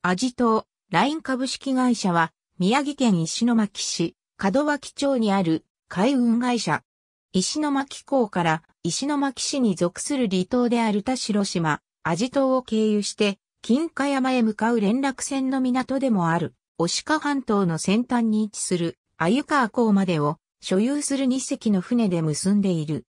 アジト、ライン株式会社は、宮城県石巻市、門脇町にある海運会社。石巻港から石巻市に属する離島である田代島、アジ島を経由して、金華山へ向かう連絡船の港でもある、押カ半島の先端に位置する、鮎川港までを所有する2隻の船で結んでいる。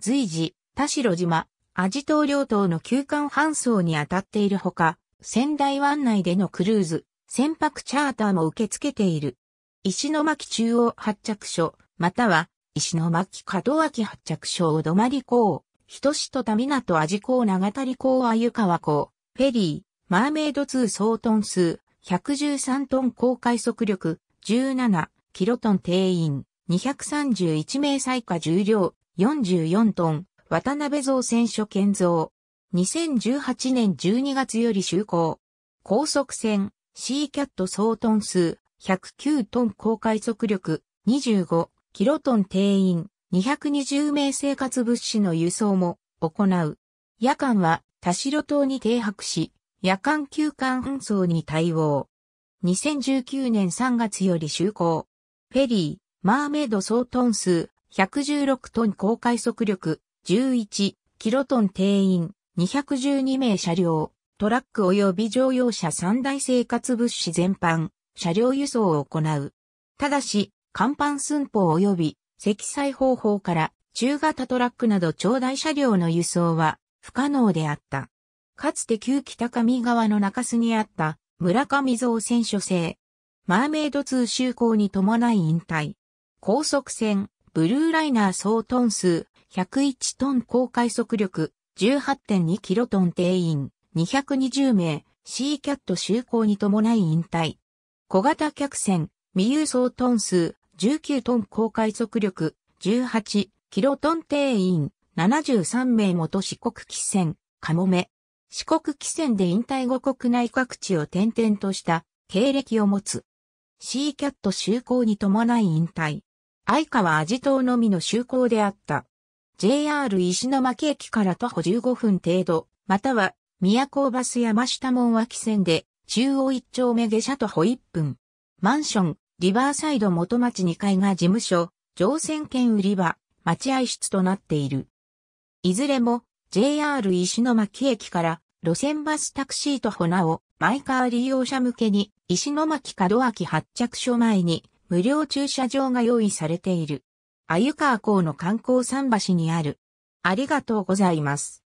随時、田代島、アジ島両島の休館搬送に当たっているほか、仙台湾内でのクルーズ、船舶チャーターも受け付けている。石巻中央発着所、または石巻門脇発着所をり港、人志と田港味港長谷港鮎川港、フェリー、マーメイド2総トン数、113トン高快速力、17キロトン定員、231名最下重量、44トン、渡辺造船所建造、2018年12月より就航。高速船、シーキャット総トン数、109トン公開速力、25キロトン定員、220名生活物資の輸送も行う。夜間は田代島に停泊し、夜間休館運送に対応。2019年3月より就航。フェリー、マーメイド総トン数、116トン公開速力、11キロトン定員、212名車両、トラック及び乗用車三大生活物資全般、車両輸送を行う。ただし、甲板寸法及び積載方法から中型トラックなど長大車両の輸送は不可能であった。かつて旧北上川の中洲にあった村上造船所制。マーメイド2就航に伴い引退。高速船、ブルーライナー総トン数101トン高快速力18.2キロトン定員、220名、シーキャット就航に伴い引退。小型客船、未輸送トン数、19トン高海速力、18キロトン定員、73名元四国汽船、カモメ。四国汽船で引退後国内各地を転々とした経歴を持つ。シーキャット就航に伴い引退。相川アジ島のみの就航であった。JR 石巻駅から徒歩15分程度、または、都バス山下門脇線で、中央一丁目下車徒歩1分。マンション、リバーサイド元町2階が事務所、乗船券売り場、待合室となっている。いずれも、JR 石巻駅から、路線バスタクシーと歩なお、マイカー利用者向けに、石巻門脇発着所前に、無料駐車場が用意されている。鮎川港の観光桟橋にある。ありがとうございます。